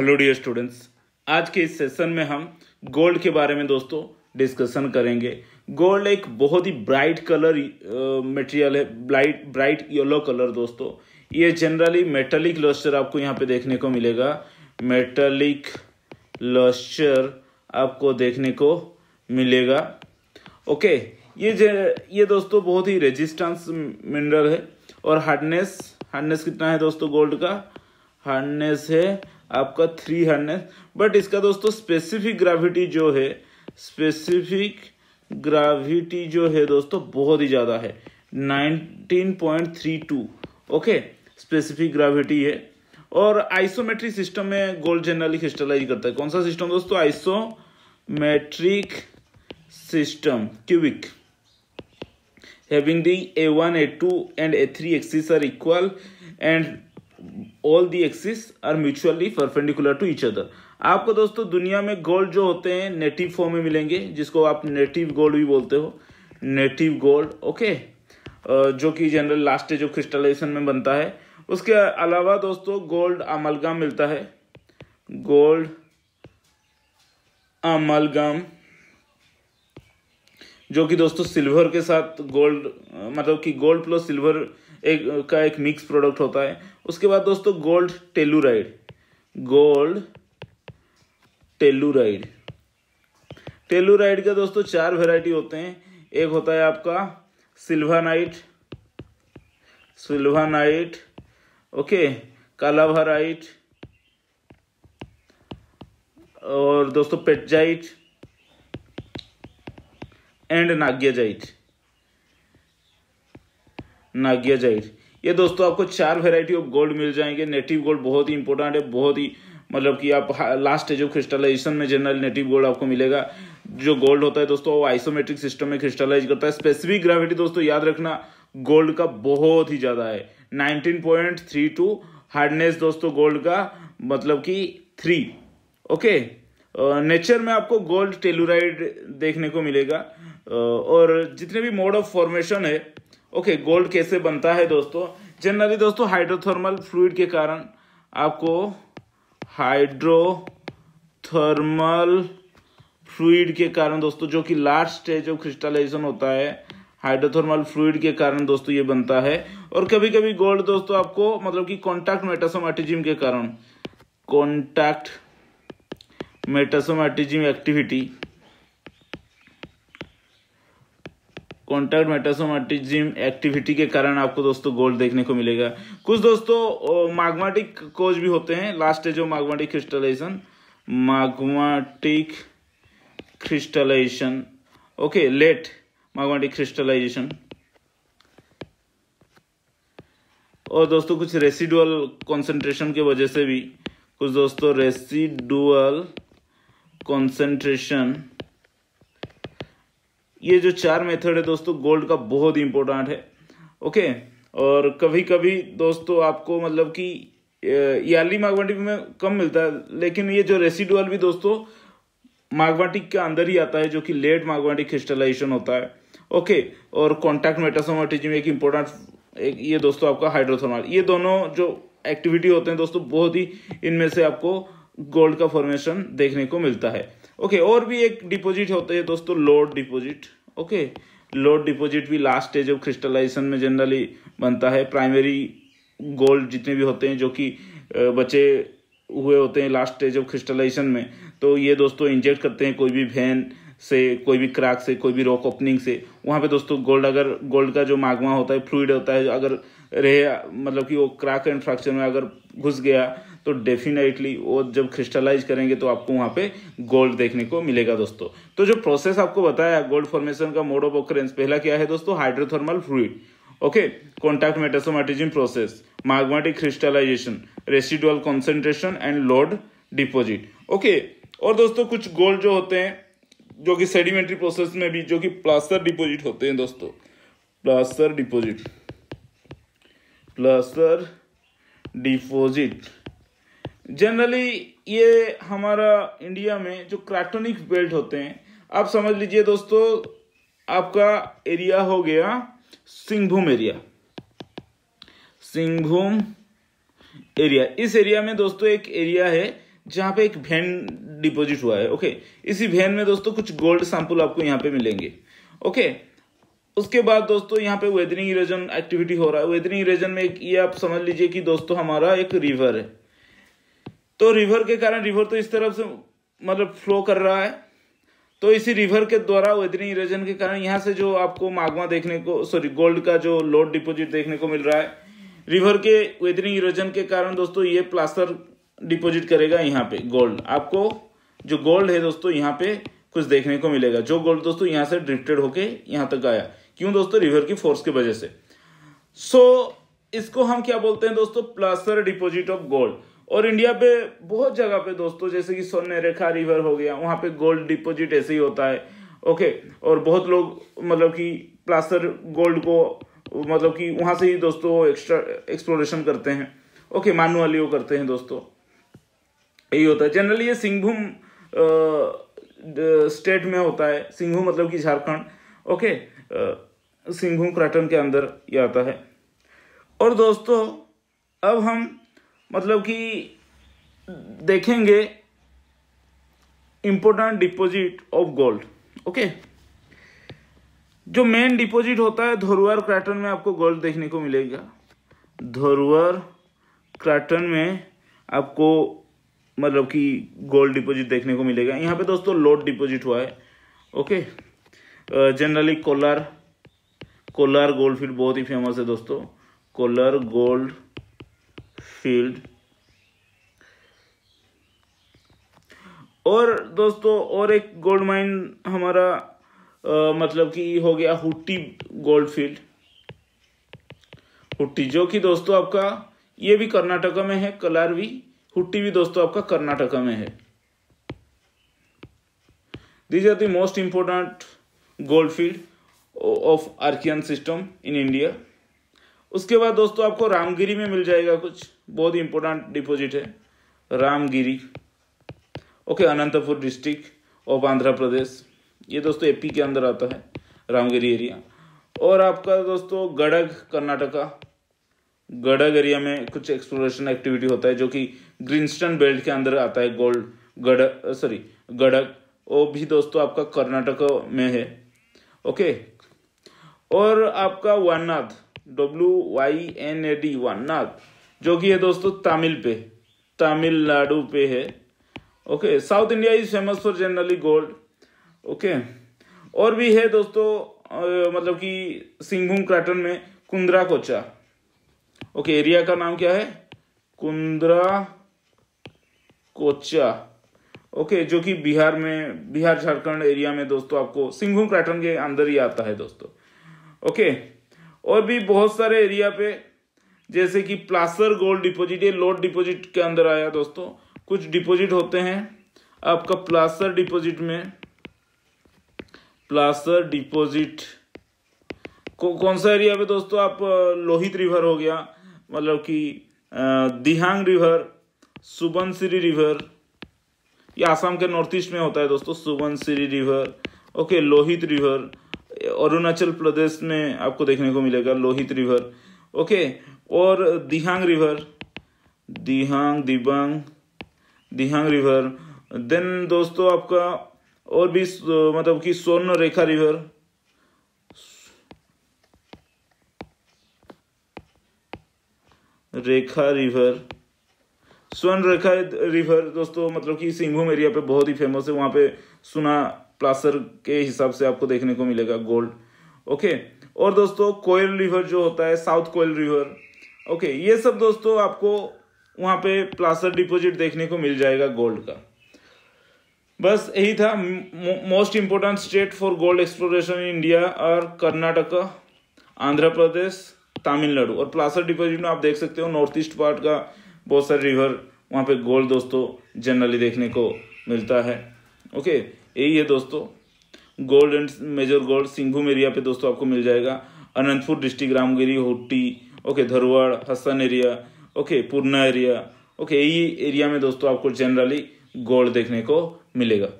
hello dear students आज के इस सेशन में हम गोल्ड के बारे में दोस्तों डिस्कशन करेंगे गोल्ड एक बहुत ही ब्राइट कलर मटेरियल है ब्राइट ब्राइट येलो कलर दोस्तों ये जनरली मेटलिक लॉस्चर आपको यहाँ पे देखने को मिलेगा मेटलिक लॉस्चर आपको देखने को मिलेगा ओके ये ये दोस्तों बहुत ही रेजिस्टेंस मिनरल है और हार्डनेस हार्डनेस कितना है दोस्तों गोल्ड का हार्डनेस है आपका थ्री हार्डनेस बट इसका दोस्तों स्पेसिफिक ग्राविटी जो है स्पेसिफिक ग्राविटी जो है दोस्तों बहुत ही ज़्यादा है 19.32 ओके स्पेसिफिक ग्राविटी है और आइसोमेट्रिक सिस्टम में गोल्ड जनरली क्रिस्टलाइज करता है कौन सा सिस्टम दोस्तों isometric system cubic having a one a two and a three axis are equal and all the axis are mutually perpendicular to each other आपको दोस्तों दुनिया में गोल्ड जो होते हैं नेटिव फॉर्म में मिलेंगे जिसको आप नेटिव गोल्ड भी बोलते हो नेटिव गोल्ड ओके जो कि जनरल लास्ट जो क्रिस्टलाइजेशन में बनता है उसके अलावा दोस्तों गोल्ड अमलगाम मिलता है गोल्ड अमलगाम जो कि दोस्तों सिल्वर के साथ गोल्ड मतलब कि गोल्ड प्लस सिल्वर एक का एक मिक्स प्रोडक्ट होता है उसके बाद दोस्तों गोल्ड टेलूराइड गोल्ड टेलूराइड टेलूराइड का दोस्तों चार वेराइटी होते हैं एक होता है आपका सिल्वानाइट सिल्वानाइट ओके कालाभराइट और दोस्तों पेटजाइट एंड नाग्यजाइट नागिया ये दोस्तों आपको चार वेराइटी ऑफ गोल्ड मिल जाएंगे नेटिव गोल्ड बहुत ही इंपॉर्टेंट है बहुत ही मतलब कि आप लास्ट स्टेज ऑफ क्रिस्टलाइजेशन में जनरल नेटिव गोल्ड आपको मिलेगा जो गोल्ड होता है दोस्तों वो आइसोमेट्रिक सिस्टम में क्रिस्टलाइज करता है स्पेसिफिक ग्रेविटी दोस्तों याद रखना गोल्ड का बहुत ही ज़्यादा है nineteen point three two hardness दोस्तों गोल्ड का मतलब कि थ्री ओके नेचर में आपको गोल्ड टेलुराइड देखने को मिलेगा और जितने भी मोड ऑफ फॉर्मेशन है ओके गोल्ड कैसे बनता है दोस्तों जनरली दोस्तों हाइड्रोथर्मल फ्लूड के कारण आपको हाइड्रोथर्मल फ्लूड के कारण दोस्तों जो कि लास्ट स्टेज ऑफ क्रिस्टलाइजेशन होता है हाइड्रोथर्मल फ्लूड के कारण दोस्तों ये बनता है और कभी कभी गोल्ड दोस्तों आपको मतलब कि कॉन्टैक्ट मेटासोमाटिज्म के कारण contact metasomatism activity contact metasomatism activity के कारण आपको दोस्तों गोल्ड देखने को मिलेगा कुछ दोस्तों मैग्माटिक कोज भी होते हैं लास्ट है जो magmatic crystallization magmatic crystallization okay late magmatic crystallization और दोस्तों कुछ रेसिडुअल कॉन्सेंट्रेशन के वजह से भी कुछ दोस्तों रेसिडुअल कॉन्सेंट्रेशन ये जो चार मेथड है दोस्तों गोल्ड का बहुत ही इंपॉर्टेंट है ओके और कभी कभी दोस्तों आपको मतलब कि यार्ली मागवाटी में कम मिलता है लेकिन ये जो रेसिडुअल भी दोस्तों माघवाटिक के अंदर ही आता है जो कि लेट मागवाटिक क्रिस्टलाइजेशन होता है ओके और कॉन्टैक्ट में एक इम्पोर्टेंट एक ये दोस्तों आपका हाइड्रोथर्मल ये दोनों जो एक्टिविटी होते हैं दोस्तों बहुत ही इनमें से आपको गोल्ड का फॉर्मेशन देखने को मिलता है ओके और भी एक डिपोजिट होते हैं दोस्तों lode deposit okay lode deposit भी लास्ट स्टेज ऑफ क्रिस्टलाइजेशन में जनरली बनता है प्राइमरी गोल्ड जितने भी होते हैं जो कि बचे हुए होते हैं लास्ट स्टेज ऑफ क्रिस्टलाइजेशन में तो ये दोस्तों इंजेक्ट करते हैं कोई भी वैन से कोई भी क्रैक से कोई भी रॉक ओपनिंग से वहाँ पे दोस्तों गोल्ड अगर गोल्ड का जो मागमा होता है फ्लूड होता है अगर रहे मतलब कि वो क्रैक एंड फ्रैक्चर में अगर घुस गया तो डेफिनेटली वो जब क्रिस्टलाइज करेंगे तो आपको वहाँ पे गोल्ड देखने को मिलेगा दोस्तों तो जो प्रोसेस आपको बताया गोल्ड फॉर्मेशन का मोड ऑफ ऑकरेंस पहला क्या है दोस्तों hydrothermal fluid okay contact metasomatism process magmatic crystallization residual concentration and lode deposit okay और दोस्तों कुछ गोल्ड जो होते हैं जो कि सेडिमेंट्री प्रोसेस में भी जो कि प्लास्टर डिपोजिट होते हैं दोस्तों placer deposit placer deposit generally ये हमारा इंडिया में जो क्रैटोनिक बेल्ट होते हैं आप समझ लीजिए दोस्तों आपका एरिया हो गया सिंहभूम एरिया सिंहभूम एरिया इस एरिया में दोस्तों एक एरिया है जहां पे एक वैन डिपॉजिट हुआ है ओके इसी वैन में दोस्तों कुछ गोल्ड सैंपल आपको यहाँ पे मिलेंगे ओके उसके बाद दोस्तों यहाँ पे वेदरिंग इरोजन एक्टिविटी हो रहा है वेदरिंग इरोजन में ये आप समझ लीजिए कि दोस्तों हमारा एक रिवर है तो रिवर के कारण रिवर तो इस तरफ से मतलब फ्लो कर रहा है तो इसी रिवर के द्वारा वेदरिंग इरोजन के कारण यहाँ से जो आपको मागमा देखने को सॉरी गोल्ड का जो लोड डिपोजिट देखने को मिल रहा है रिवर के वेदरिंग इरोजन के कारण दोस्तों ये प्लास्टर डिपोजिट करेगा यहाँ पे गोल्ड आपको जो गोल्ड है दोस्तों यहाँ पे कुछ देखने को मिलेगा जो गोल्ड दोस्तों यहाँ से ड्रिफ्टेड होके यहाँ तक आया क्यों दोस्तों रिवर की फोर्स की वजह से सो so, इसको हम क्या बोलते हैं दोस्तों प्लास्टर डिपोजिट ऑफ गोल्ड और इंडिया पे बहुत जगह पे दोस्तों जैसे कि सोने रेखा रिवर हो गया वहां पे गोल्ड डिपॉजिट ऐसे ही होता है ओके और बहुत लोग मतलब कि प्लास्टर गोल्ड को मतलब कि वहां से ही दोस्तों एक्स्ट्रा एक्सप्लोरेशन करते हैं ओके मानुअली वो करते हैं दोस्तों यही होता है जनरली ये सिंहभूम स्टेट में होता है सिंहभूम मतलब कि झारखंड ओके सिंहभूम क्राटन के अंदर ये आता है और दोस्तों अब हम मतलब कि देखेंगे important deposit of gold okay जो मेन डिपॉजिट होता है धोरुअर क्रैटन में आपको गोल्ड देखने को मिलेगा धोरुअर क्रैटन में आपको मतलब कि गोल्ड डिपॉजिट देखने को मिलेगा यहाँ पे दोस्तों लोड डिपॉजिट हुआ है okay generally Kolar Kolar gold field बहुत ही फेमस है दोस्तों कोलर गोल्ड फील्ड और दोस्तों और एक गोल्ड माइन हमारा आ, मतलब कि हो गया हुट्टी गोल्ड फील्ड हुट्टी जो कि दोस्तों आपका ये भी कर्नाटका में है भी हुट्टी भी दोस्तों आपका कर्नाटका में है this are the most important gold field of Archean system in India उसके बाद दोस्तों आपको रामगिरी में मिल जाएगा कुछ बहुत ही इंपॉर्टेंट डिपोजिट है Ramagiri okay Anantapur district of Andhra Pradesh ये दोस्तों एपी के अंदर आता है रामगिरी एरिया और आपका दोस्तों गडग कर्नाटका गडग एरिया में कुछ एक्सप्लोरेशन एक्टिविटी होता है जो कि ग्रीनस्टन बेल्ट के अंदर आता है गोल्ड गड सॉरी गडग वो भी दोस्तों आपका कर्नाटक में है ओके और आपका Wayanad W Y N A D Wayanad जो कि है दोस्तों तमिल पे तमिलनाडु पे है okay south India is famous for generally gold okay और भी है दोस्तों मतलब कि सिंहभूम क्राटन में कुंद्रा कोचा ओके एरिया का नाम क्या है कुंद्रा कोचा ओके जो कि बिहार में बिहार झारखंड एरिया में दोस्तों आपको सिंहभूम क्राटन के अंदर ही आता है दोस्तों ओके और भी बहुत सारे एरिया पे जैसे कि प्लासर गोल्ड डिपॉजिट ये लोड डिपॉजिट के अंदर आया दोस्तों कुछ डिपॉजिट होते हैं आपका प्लासर डिपॉजिट में प्लासर डिपॉजिट को कौन सा एरिया पे दोस्तों आप लोहित रिवर हो गया मतलब कि दिहांग रिवर सुबनसिरी रिवर ये आसाम के नॉर्थ ईस्ट में होता है दोस्तों Subansiri river okay Lohit river Arunachal Pradesh में आपको देखने को मिलेगा लोहित रिवर ओके और Dihang river Dihang Dibang Dihang river then दोस्तों आपका और भी मतलब कि स्वर्ण रेखा रिवर रेखा रिवर स्वर्ण रेखा रिवर दोस्तों मतलब कि सिंहभूम एरिया पे बहुत ही फेमस है वहां पे सुना प्लास्टर के हिसाब से आपको देखने को मिलेगा गोल्ड ओके और दोस्तों कोयल रिवर जो होता है साउथ कोयल रिवर ओके ये सब दोस्तों आपको वहाँ पे प्लास्टर डिपॉजिट देखने को मिल जाएगा गोल्ड का बस यही था most important state for gold exploration in India और कर्नाटक आंध्र प्रदेश तमिलनाडु और प्लास्टर डिपॉजिट में आप देख सकते हो नॉर्थ ईस्ट पार्ट का बहुत सारे रिवर वहाँ पे गोल्ड दोस्तों जनरली देखने को मिलता है ओके यही है दोस्तों gold and major gold Singhbhum area पे दोस्तों आपको मिल जाएगा Anantapur district Ramagiri Hutti okay Dharwad Hassan area okay Purna area okay यही एरिया में दोस्तों आपको जनरली गोल्ड देखने को मिलेगा